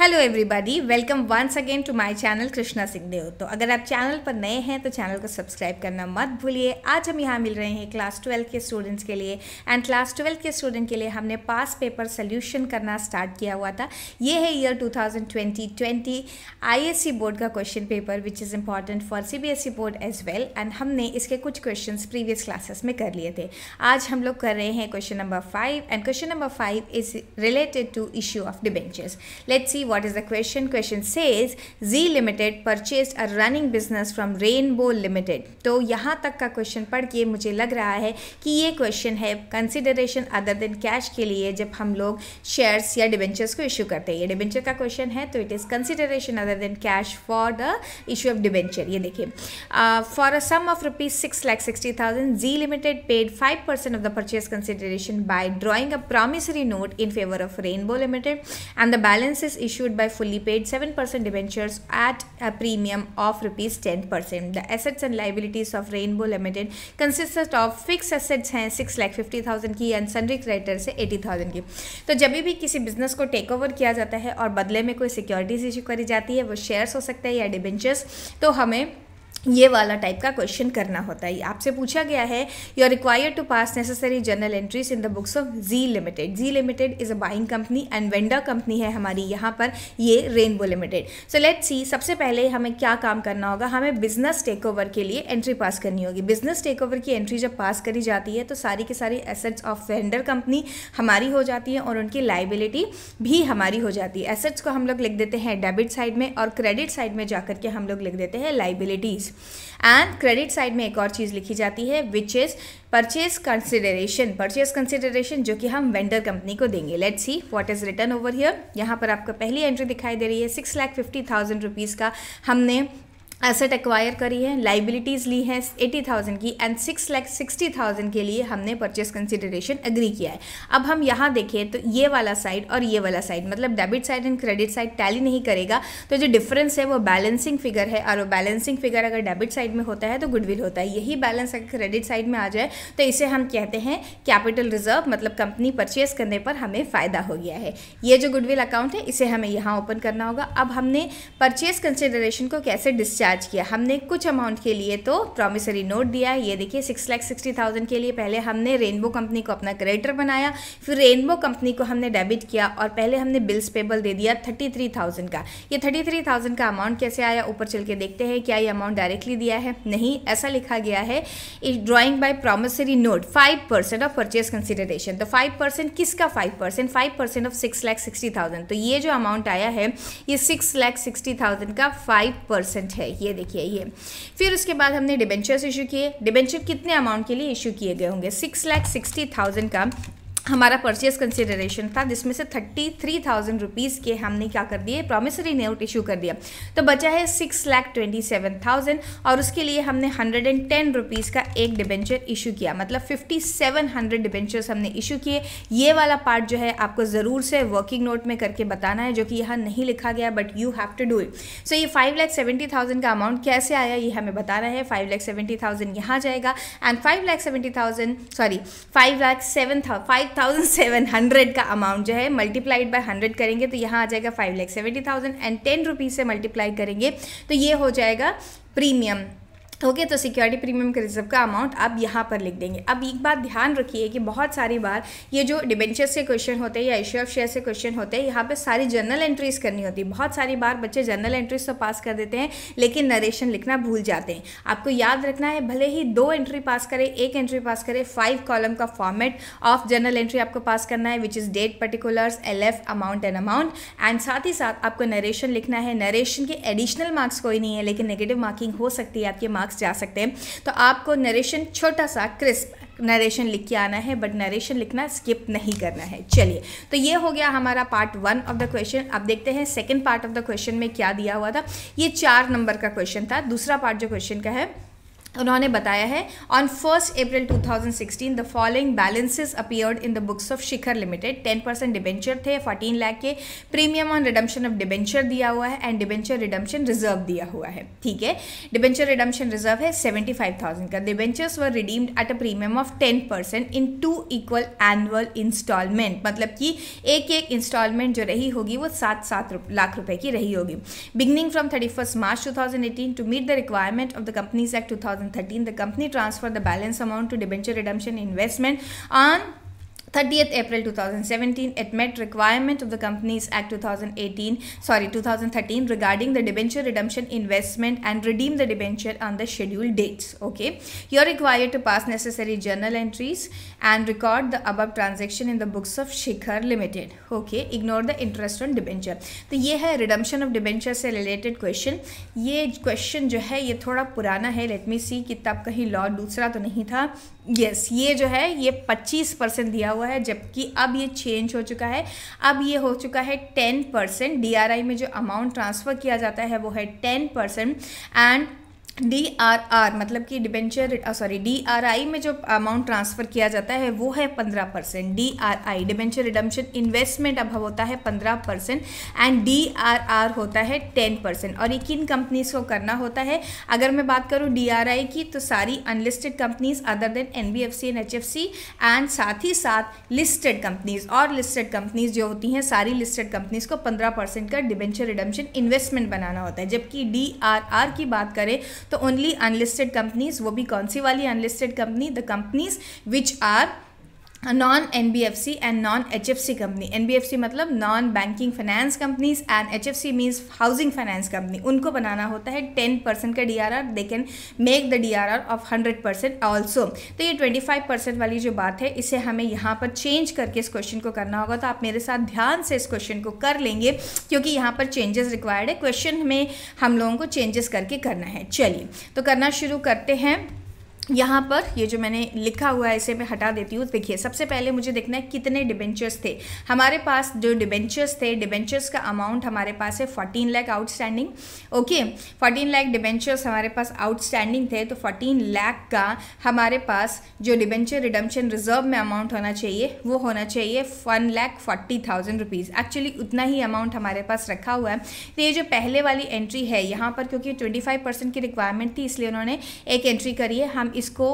Hello everybody welcome once again to my channel Krishna Singhdev तो अगर आप चैनल पर नए हैं तो चैनल को सब्सक्राइब करना मत भूलिए आज हम यहाँ मिल रहे हैं क्लास ट्वेल्थ के स्टूडेंट्स के लिए एंड क्लास ट्वेल्थ के स्टूडेंट के लिए हमने पास पेपर सोल्यूशन करना स्टार्ट किया हुआ था ये है ईयर टू थाउजेंड बोर्ड का question paper which is important for C board as well and हमने इसके कुछ क्वेश्चन प्रीवियस क्लासेस में कर लिए थे आज हम लोग कर रहे हैं question number five and question number five is related to issue of debentures let's see what is the question? Question says Z Limited purchased a running business from Rainbow Limited. तो यहाँ तक का क्वेश्चन पढ़ के मुझे लग रहा है कि ये क्वेश्चन है कंसिडरेशन अदर देन कैश के लिए जब हम लोग शेयर्स या डिबेंचर्स को इशू करते हैं ये डिबेंचर का क्वेश्चन है तो it is consideration other than cash for the issue of debenture ये देखिए for a sum of rupees six lakh sixty thousand G limited paid five percent of the purchase consideration by drawing a promissory note in favour of rainbow limited and the balance is issue issued by fully paid 7% debentures at a premium of rupees 10%. The assets and liabilities of Rainbow Limited consist of fix assets हैं six lakh fifty thousand की and sundry creditor से eighty thousand की तो जब भी किसी business को take over किया जाता है और बदले में कोई सिक्योरिटीज इशू करी जाती है वो शेयर्स हो सकता है या डिबेंचर्स तो हमें ये वाला टाइप का क्वेश्चन करना होता है आपसे पूछा गया है you are required to pass necessary journal entries in the books of G limited G limited is a buying company and vendor company है हमारी यहाँ पर ये rainbow limited so let's see सबसे पहले हमें क्या काम करना होगा हमें बिजनेस टेक ओवर के लिए एंट्री पास करनी होगी बिजनेस टेक ओवर की एंट्री जब पास करी जाती है तो सारी के सारी एसेट्स ऑफ वेंडर कंपनी हमारी हो जाती है और उनकी लाइबिलिटी भी हमारी हो जाती है एसेट्स को हम लोग लिख देते हैं डेबिट साइड में और क्रेडिट साइड में जाकर के हम लोग लिख देते हैं लाइबिलिटीज़ एंड क्रेडिट साइड में एक और चीज़ लिखी जाती है which is purchase consideration purchase consideration जो कि हम वेंडर कंपनी को देंगे let see what is written over here यहाँ पर आपको पहली एंट्री दिखाई दे रही है six lakh fifty thousand rupees का हमने एसेट एक्वायर करी है लाइबिलिटीज़ ली हैं एटी थाउजेंड की and six lakh sixty thousand के लिए हमने परचेस कंसिडरेशन एग्री किया है अब हम यहाँ देखें तो ये वाला साइड और ये वाला साइड मतलब debit side and credit side tally नहीं करेगा तो जो डिफरेंस है वो बैलेंसिंग फिगर है और वो बैलेंसिंग फिगर अगर डेबिट साइड में होता है तो गुडविल होता है यही बैलेंस अगर क्रेडिट साइड में आ जाए तो इसे हम कहते हैं कैपिटल रिजर्व मतलब कंपनी परचेज करने पर हमें फ़ायदा हो गया है ये जो गुडविल अकाउंट है इसे हमें यहाँ ओपन करना होगा अब हमने परचेज कंसिडरेशन को कैसे डिस्चार्ज चार्ज किया हमने कुछ अमाउंट के लिए तो प्रॉमिसरी नोट दिया ये देखिए सिक्स लाख सिक्सटी थाउजेंड के लिए पहले हमने रेनबो कंपनी को अपना क्रेडिटर बनाया फिर रेनबो कंपनी को हमने डेबिट किया और पहले हमने बिल्स पेबल दे दिया थर्टी थ्री थाउजेंड का ये थर्टी थ्री थाउजेंड का अमाउंट कैसे आया ऊपर चल के देखते हैं क्या ये अमाउंट डायरेक्टली दिया है नहीं ऐसा लिखा गया है is drawing by promissory note five percent of purchase consideration तो फाइव परसेंट किसका five percent five percent of six lakh sixty thousand तो ये जो अमाउंट आया है ये सिक्स लाख सिक्सटी थाउजेंड का फाइव परसेंट है ये देखिए ये फिर उसके बाद हमने डिबेंचर्स इशू किए डिबेंचर कितने अमाउंट के लिए इशू किए गए होंगे सिक्स लैख सिक्सटी थाउजेंड का हमारा परचेज कंसिडरेशन था जिसमें से थर्टी थ्री थाउजेंड रुपीज़ के हमने क्या कर दिए प्रॉमिसरी नोट इशू कर दिया तो बचा है six lakh twenty seven thousand और उसके लिए हमने हंड्रेड एंड टेन रुपीज़ का एक डिबेंचर इशू किया मतलब फिफ्टी सेवन हंड्रेड डिबेंचर्स हमने इशू किए ये वाला पार्ट जो है आपको ज़रूर से वर्किंग नोट में करके बताना है जो कि यहाँ नहीं लिखा गया but you have to do it so ये फाइव लैख सेवेंटी थाउजेंड का अमाउंट कैसे आया ये हमें बताना है फाइव लैख सेवेंटी थाउजेंड यहाँ जाएगा and five lakh seventy thousand sorry five lakh seven था फाइव 5,700 का अमाउंट जो है मल्टीप्लाइड बाय 100 करेंगे तो यहाँ आ जाएगा five lakh seventy thousand and ten rupees से मल्टीप्लाई करेंगे तो ये हो जाएगा प्रीमियम ओके तो सिक्योरिटी प्रीमियम के रिजर्व का अमाउंट आप यहाँ पर लिख देंगे अब एक बात ध्यान रखिए कि बहुत सारी बार ये जो डिबेंचर से क्वेश्चन होते हैं या इश्यू ऑफ शेयर से क्वेश्चन होते हैं यहाँ पर सारी जनरल एंट्रीज करनी होती है बहुत सारी बार बच्चे जनरल एंट्रीज तो पास कर देते हैं लेकिन नरेशन लिखना भूल जाते हैं आपको याद रखना है भले ही दो एंट्री पास करें एक एंट्री पास करें फाइव कॉलम का फॉर्मेट ऑफ जनरल एंट्री आपको पास करना है which is date particulars L F amount and amount and साथ ही साथ आपको नरेशन लिखना है नरेशन के एडिशनल मार्क्स कोई नहीं है लेकिन नेगेटिव मार्किंग हो सकती है आपके मार्क्स मार्क्स जा सकते हैं तो आपको नरेशन छोटा सा क्रिस्प नरेशन लिख के आना है बट नरेशन लिखना स्किप नहीं करना है चलिए तो ये हो गया हमारा part one of the question अब देखते हैं second part of the question में क्या दिया हुआ था ये चार नंबर का क्वेश्चन था दूसरा पार्ट जो क्वेश्चन का है उन्होंने बताया है on first April 2016 the following balances appeared in the books of Shikhar limited 10 percent debenture थे 14 लाख के premium on redemption of debenture दिया हुआ है एंड डिबेंचर रिडम्पशन रिजर्व दिया हुआ है ठीक है डिबेंचर रिडम्पशन रिजर्व है 75,000 का debentures were redeemed at a premium of 10 percent in two equal annual instalment मतलब कि एक एक इंस्टॉलमेंट जो रही होगी वो सात सात लाख रुपए की रही होगी beginning from thirty March to to meet the requirement of the companies act to 2013, the company transferred the balance amount to debenture redemption investment on 30th April 2017 it met requirement of the Companies Act 2018 sorry 2013 regarding the debenture redemption investment and redeem the debenture on the scheduled dates okay you are required to pass necessary journal entries and record the above transaction in the books of Shikhar Limited okay ignore the interest on debenture तो ये है redemption of debenture से related question ये question जो है ये थोड़ा पुराना है let me see कि तब कहीं law दूसरा तो नहीं था yes ये जो है ये 25 दिया हुआ हुआ है जबकि अब ये चेंज हो चुका है अब ये हो चुका है टेन परसेंट डी में जो अमाउंट ट्रांसफ़र किया जाता है वो है ten percent and D R R मतलब कि debenture sorry D R I में जो अमाउंट ट्रांसफ़र किया जाता है वो है पंद्रह percent D R I debenture redemption investment अब होता है पंद्रह percent and D R R होता है टेन परसेंट और ये किन कंपनीज़ को करना होता है अगर मैं बात करूँ डी आर आई की तो सारी unlisted companies other than N B F C and H F C and साथ ही साथ लिस्टेड कंपनीज़ और लिस्टेड कंपनीज़ जो होती हैं सारी लिस्टेड कंपनीज़ को पंद्रह परसेंट का डिबेंचर रिडम्पशन इन्वेस्टमेंट बनाना होता है जबकि डी आर आर की बात करें तो ओनली अनलिस्टेड कंपनीज वो भी कौन सी वाली unlisted company the companies which are non N B F C and non H F C company N B F C मतलब non banking finance companies and H F C means housing finance company उनको बनाना होता है ten percent का D R R they can make the D R R of hundred percent also तो ये twenty five percent वाली जो बात है इसे हमें यहाँ पर चेंज करके इस क्वेश्चन को करना होगा तो आप मेरे साथ ध्यान से इस क्वेश्चन को कर लेंगे क्योंकि यहाँ पर चेंजेस रिक्वायर्ड है क्वेश्चन में हम लोगों को चेंजेस करके करना है चलिए तो करना शुरू करते हैं यहाँ पर ये जो मैंने लिखा हुआ है इसे मैं हटा देती हूँ देखिए सबसे पहले मुझे देखना है कितने डिबेंचर्स थे हमारे पास जो डिबेंचर्स थे डिबेंचर्स का अमाउंट हमारे पास है fourteen lakh outstanding okay fourteen lakh debentures हमारे पास आउटस्टैंडिंग थे तो फोर्टीन लाख का हमारे पास जो डिबेंचर रिडम्पशन रिजर्व में अमाउंट होना चाहिए वो होना चाहिए one lakh forty thousand rupees actually उतना ही अमाउंट हमारे पास रखा हुआ है तो ये जो पहले वाली एंट्री है यहाँ पर क्योंकि ट्वेंटी फाइव परसेंट की रिक्वायरमेंट थी इसलिए उन्होंने एक एंट्री करी है हम इसको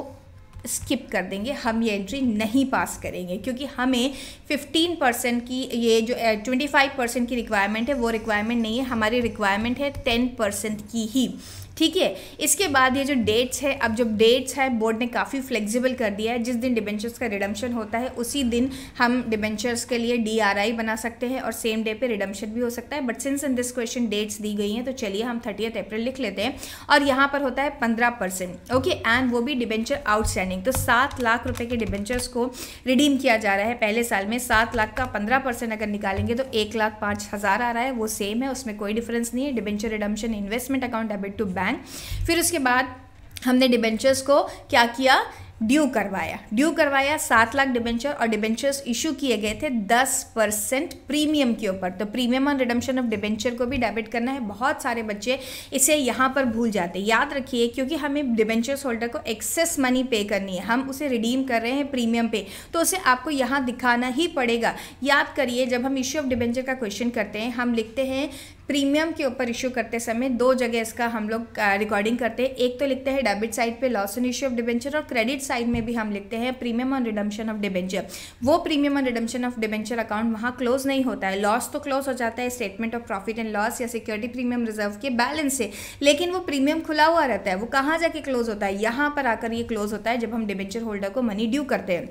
स्किप कर देंगे हम ये एंट्री नहीं पास करेंगे क्योंकि हमें 15 परसेंट की ये जो 25 परसेंट की रिक्वायरमेंट है वो रिक्वायरमेंट नहीं है हमारी रिक्वायरमेंट है 10 परसेंट की ही ठीक है इसके बाद ये जो डेट्स है अब जब डेट्स है बोर्ड ने काफ़ी फ्लेक्सिबल कर दिया है जिस दिन डिबेंचर्स का रिडम्शन होता है उसी दिन हम डिबेंचर्स के लिए डी बना सकते हैं और सेम डे पे रिडम्शन भी हो सकता है but since in this question dates दी गई हैं तो चलिए हम थर्टियथ अप्रैल लिख लेते हैं और यहाँ पर होता है पंद्रह परसेंट ओके एंड वो भी डिबेंचर आउटस्टैंडिंग तो सात लाख रुपये के डिबेंचर्स को रिडीम किया जा रहा है पहले साल में सात लाख का पंद्रह परसेंट अगर निकालेंगे तो एक लाख पाँच हज़ार आ रहा है वो सेम है उसमें कोई डिफरेंस नहीं है debenture redemption investment account debit to bank bank फिर उसके बाद हमने डिबेंचर्स को क्या किया ड्यू करवाया ड्यू करवाया सात लाख डिबेंचर और डिबेंचर्स इशू किए गए थे दस परसेंट प्रीमियम के ऊपर तो premium on redemption of debenture को भी डेबिट करना है बहुत सारे बच्चे इसे यहाँ पर भूल जाते हैं याद रखिए क्योंकि हमें डिबेंचर्स होल्डर को एक्सेस मनी पे करनी है हम उसे रिडीम कर रहे हैं प्रीमियम पे तो उसे आपको यहाँ दिखाना ही पड़ेगा याद करिए जब हम इश्यू ऑफ डिबेंचर का क्वेश्चन करते हैं हम लिखते हैं प्रीमियम के ऊपर इशू करते समय दो जगह इसका हम लोग रिकॉर्डिंग करते हैं एक तो लिखते हैं डेबिट साइड पे loss and issue of debenture और क्रेडिट साइड में भी हम लिखते हैं premium on redemption of debenture वो premium on redemption of debenture account वहाँ क्लोज नहीं होता है लॉस तो क्लोज हो जाता है statement of profit and loss या सिक्योरिटी प्रीमियम रिजर्व के बैलेंस से लेकिन वो प्रीमियम खुला हुआ रहता है वो कहाँ जाके क्लोज होता है यहाँ पर आकर ये क्लोज होता है जब हम डिबेंचर होल्डर को मनी ड्यू करते हैं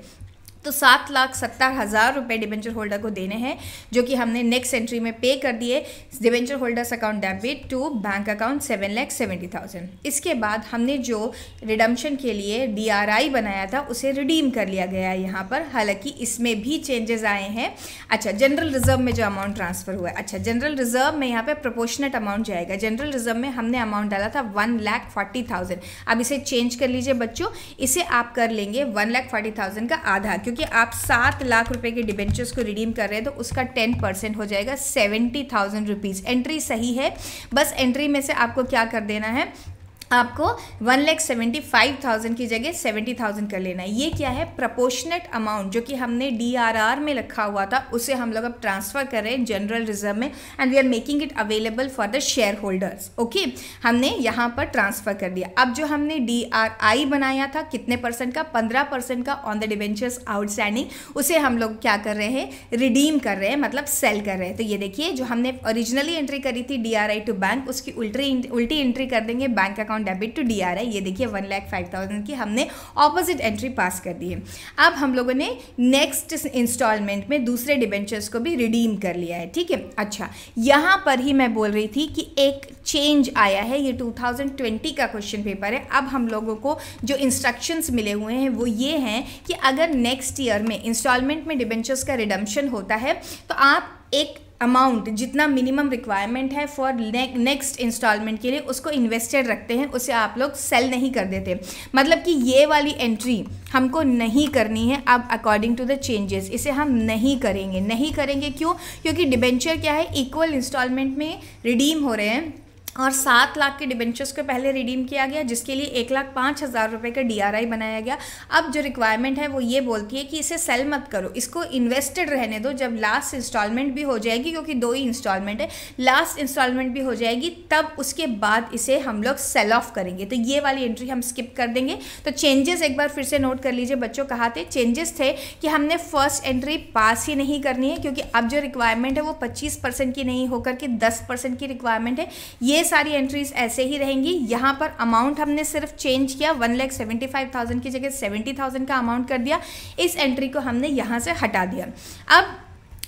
तो सात लाख सत्तर हज़ार रुपये डिबेंचर होल्डर को देने हैं जो कि हमने नेक्स्ट एंट्री में पे कर दिए debenture holders account debit to bank account seven lakh seventy thousand इसके बाद हमने जो रिडम्शन के लिए डी बनाया था उसे रिडीम कर लिया गया है यहाँ पर हालांकि इसमें भी चेंजेस आए हैं अच्छा जनरल रिजर्व में जो अमाउंट ट्रांसफ़र हुआ है अच्छा जनरल रिजर्व में यहाँ पर प्रोपोर्शनट अमाउंट जाएगा जनरल रिजर्व में हमने अमाउंट डाला था वन लैख फोर्टी थाउजेंड अब इसे चेंज कर लीजिए बच्चों इसे आप कर लेंगे वन लैख फोर्टी थाउजेंड का आधा क्योंकि क्योंकि आप सात लाख रुपए के डिबेंचर्स को रिडीम कर रहे हैं तो उसका टेन परसेंट हो जाएगा सेवेंटी थाउजेंड रुपीज़ एंट्री सही है बस एंट्री में से आपको क्या कर देना है आपको one lakh seventy five thousand की जगह सेवेंटी थाउजेंड कर लेना है ये क्या है प्रपोशनेट अमाउंट जो कि हमने डी आर आर में रखा हुआ था उसे हम लोग अब ट्रांसफ़र कर रहे हैं जनरल रिजर्व में and we are making it available for the share holders okay हमने यहाँ पर ट्रांसफ़र कर दिया अब जो हमने डी आर आई बनाया था कितने परसेंट का पंद्रह परसेंट का ऑन द डिवेंचर्स आउटस्टैंडिंग उसे हम लोग क्या कर रहे हैं रिडीम कर रहे हैं मतलब सेल कर रहे हैं तो ये देखिए जो हमने ओरिजिनली एंट्री करी थी D R I to bank उसकी उल्टी उल्टी एंट्री कर देंगे bank account account debit to D R I ये देखिए वन लैख फाइव थाउजेंड की हमने ऑपोजिट एंट्री पास कर दी है अब हम लोगों ने नेक्स्ट इंस्टॉलमेंट में दूसरे डिबेंचर्स को भी रिडीम कर लिया है ठीक है अच्छा यहाँ पर ही मैं बोल रही थी कि एक चेंज आया है ये 2020 का क्वेश्चन पेपर है अब हम लोगों को जो इंस्ट्रक्शंस मिले हुए हैं वो ये हैं कि अगर नेक्स्ट ईयर में इंस्टॉलमेंट में डिबेंचर्स का रिडम्शन होता है तो आप एक अमाउंट जितना मिनिमम रिक्वायरमेंट है फॉर नेक्स्ट इंस्टॉलमेंट के लिए उसको इन्वेस्टेड रखते हैं उसे आप लोग सेल नहीं कर देते मतलब कि ये वाली एंट्री हमको नहीं करनी है अब अकॉर्डिंग टू द चेंजेस इसे हम नहीं करेंगे नहीं करेंगे क्यों क्योंकि डिबेंचर क्या है इक्वल इंस्टॉलमेंट में रिडीम हो रहे हैं और सात लाख के डिबेंचर्स को पहले रिडीम किया गया जिसके लिए एक लाख पाँच हज़ार रुपये का डीआरआई बनाया गया अब जो रिक्वायरमेंट है वो ये बोलती है कि इसे सेल मत करो इसको इन्वेस्टेड रहने दो जब लास्ट इंस्टॉलमेंट भी हो जाएगी क्योंकि दो ही इंस्टॉलमेंट है लास्ट इंस्टॉलमेंट भी हो जाएगी तब उसके बाद इसे हम लोग सेल ऑफ करेंगे तो ये वाली एंट्री हम स्किप कर देंगे तो चेंजेस एक बार फिर से नोट कर लीजिए बच्चों कहा थे चेंजेस थे कि हमने फर्स्ट एंट्री पास ही नहीं करनी है क्योंकि अब जो रिक्वायरमेंट है वो पच्चीस की नहीं होकर के दस की रिक्वायरमेंट है ये सारी एंट्रीज ऐसे ही रहेंगी यहाँ पर अमाउंट हमने सिर्फ चेंज किया one lakh seventy five thousand की जगह सेवेंटी थाउजेंड का अमाउंट कर दिया इस एंट्री को हमने यहाँ से हटा दिया अब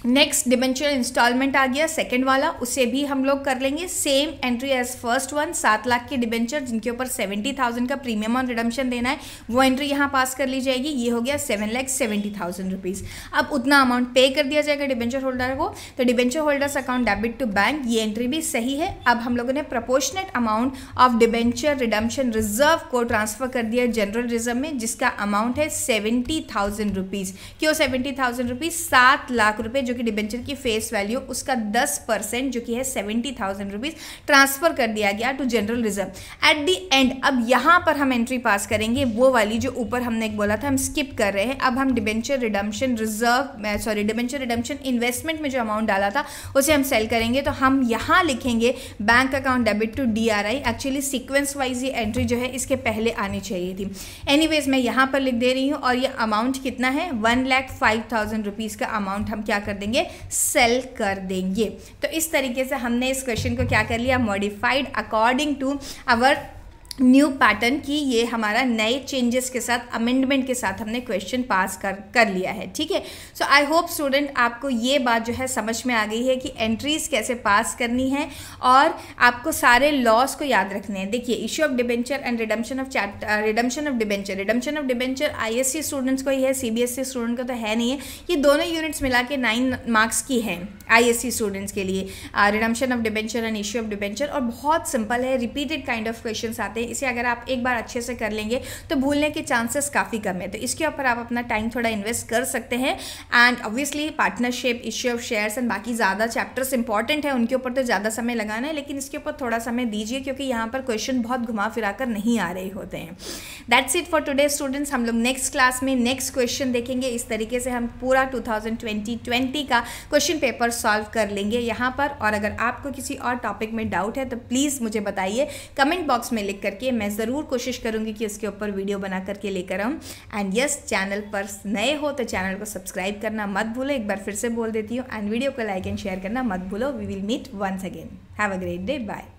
नेक्स्ट डिमेंशनल इंस्टॉलमेंट आ गया सेकेंड वाला उसे भी हम लोग कर लेंगे same entry as first one सात लाख के डिबेंचर जिनके ऊपर सेवेंटी थाउजेंड का प्रीमियम ऑन रिडम्शन देना है वो एंट्री यहाँ पास कर ली जाएगी ये हो गया seven lakh seventy thousand rupees अब उतना अमाउंट पे कर दिया जाएगा डिबेंचर होल्डर को तो debenture holders account debit to bank ये एंट्री भी सही है अब हम लोगों ने proportionate amount of debenture redemption reserve को ट्रांसफर कर दिया जनरल रिजर्व में जिसका अमाउंट है सेवेंटी थाउजेंड रुपीज़ क्यों सेवेंटी थाउजेंड रुपीज़ सात लाख रुपये जो कि डिबेंचर की फेस वैल्यू उसका दस परसेंट जो कि है सेवेंटी थाउजेंड रुपीज़ ट्रांसफ़र कर दिया गया to general reserve at the end अब यहां पर हम एंट्री पास करेंगे वो वाली जो ऊपर हमने एक बोला था हम स्किप कर रहे हैं अब हम debenture redemption reserve sorry debenture redemption investment में जो अमाउंट डाला था उसे हम सेल करेंगे तो हम यहां लिखेंगे bank account debit to the actually sequence wise ये एंट्री जो है इसके पहले आनी चाहिए थी एनीवेज मैं यहां पर लिख दे रही हूँ और ये अमाउंट कितना है one lakh five thousand rupees का अमाउंट हम क्या कर देंगे सेल कर देंगे तो इस तरीके से हमने इस क्वेश्चन को क्या कर लिया modified according to our new pattern की ये हमारा नए चेंजेस के साथ अमेंडमेंट के साथ हमने क्वेश्चन पास कर कर लिया है ठीक है सो आई होप स्टूडेंट आपको ये बात जो है समझ में आ गई है कि एंट्रीज़ कैसे पास करनी है और आपको सारे लॉस को याद रखने हैं देखिए issue of debenture and redemption of chat redemption of debenture redemption of debenture I students को ही है सी स्टूडेंट को तो है नहीं है ये दोनों यूनिट्स मिला के नाइन मार्क्स की है आई स्टूडेंट्स के लिए redemption of debenture and issue of debenture और बहुत सिंपल है रिपीटेड काइंड ऑफ क्वेश्चन आते हैं इसे अगर आप एक बार अच्छे से कर लेंगे तो भूलने के चांसेस काफ़ी कम है तो इसके ऊपर आप अपना टाइम थोड़ा इन्वेस्ट कर सकते हैं and obviously partnership issue of shares and बाकी ज़्यादा चैप्टर्स इंपॉर्टेंट है उनके ऊपर तो ज़्यादा समय लगाना है लेकिन इसके ऊपर थोड़ा समय दीजिए क्योंकि यहाँ पर क्वेश्चन बहुत घुमा फिरा कर नहीं आ रहे होते हैं that's it for today students हम लोग नेक्स्ट क्लास में नेक्स्ट क्वेश्चन देखेंगे इस तरीके से हम पूरा ट्वेंटी ट्वेंटी का क्वेश्चन पेपर सॉल्व कर लेंगे यहाँ पर और अगर आपको किसी और टॉपिक में डाउट है तो प्लीज़ मुझे बताइए कमेंट बॉक्स में लिख कर करके मैं ज़रूर कोशिश करूँगी कि उसके ऊपर वीडियो बना करके लेकर आऊँ एंड यस चैनल पर नए हो तो चैनल को सब्सक्राइब करना मत भूलो एक बार फिर से बोल देती हूँ एंड वीडियो को लाइक एंड शेयर करना मत भूलो we will meet once again have a great day bye